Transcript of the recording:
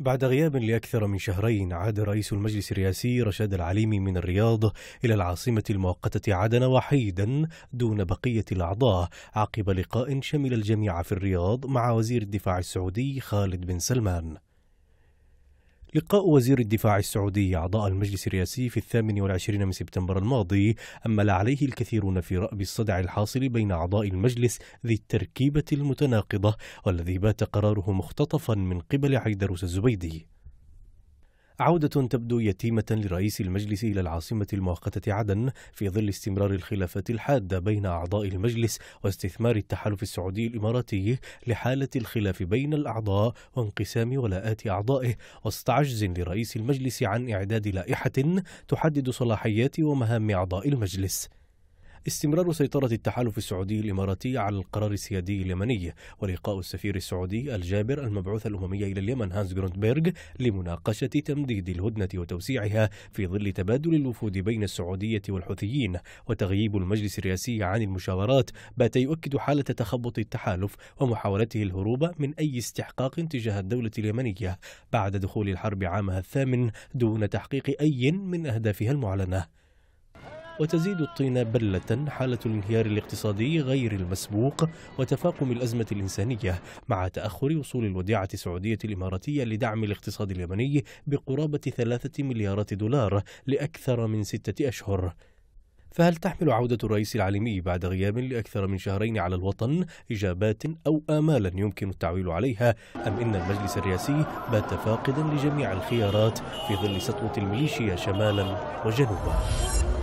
بعد غياب لأكثر من شهرين عاد رئيس المجلس الرئاسي رشاد العليمي من الرياض إلى العاصمة المؤقتة عدن وحيدا دون بقية الأعضاء عقب لقاء شمل الجميع في الرياض مع وزير الدفاع السعودي خالد بن سلمان لقاء وزير الدفاع السعودي أعضاء المجلس الرئاسي في الثامن والعشرين من سبتمبر الماضي أمل عليه الكثيرون في رأب الصدع الحاصل بين أعضاء المجلس ذي التركيبة المتناقضة والذي بات قراره مختطفا من قبل حيدروس الزبيدي عودة تبدو يتيمة لرئيس المجلس إلى العاصمة المؤقتة عدن في ظل استمرار الخلافات الحادة بين أعضاء المجلس واستثمار التحالف السعودي الإماراتي لحالة الخلاف بين الأعضاء وانقسام ولاءات أعضائه واستعجز لرئيس المجلس عن إعداد لائحة تحدد صلاحيات ومهام أعضاء المجلس استمرار سيطرة التحالف السعودي الإماراتي على القرار السيادي اليمني ولقاء السفير السعودي الجابر المبعوث الأممي إلى اليمن هانز جروندبرغ لمناقشة تمديد الهدنة وتوسيعها في ظل تبادل الوفود بين السعودية والحوثيين وتغييب المجلس الرئاسي عن المشاورات بات يؤكد حالة تخبط التحالف ومحاولته الهروب من أي استحقاق تجاه الدولة اليمنية بعد دخول الحرب عامها الثامن دون تحقيق أي من أهدافها المعلنة وتزيد الطين بلة حالة الانهيار الاقتصادي غير المسبوق وتفاقم الأزمة الإنسانية مع تأخر وصول الوديعة السعودية الإماراتية لدعم الاقتصاد اليمني بقرابة ثلاثة مليارات دولار لأكثر من ستة أشهر فهل تحمل عودة الرئيس العالمي بعد غياب لأكثر من شهرين على الوطن إجابات أو آمالا يمكن التعويل عليها أم إن المجلس الرئاسي بات فاقدا لجميع الخيارات في ظل سطوة الميليشيا شمالا وجنوبا؟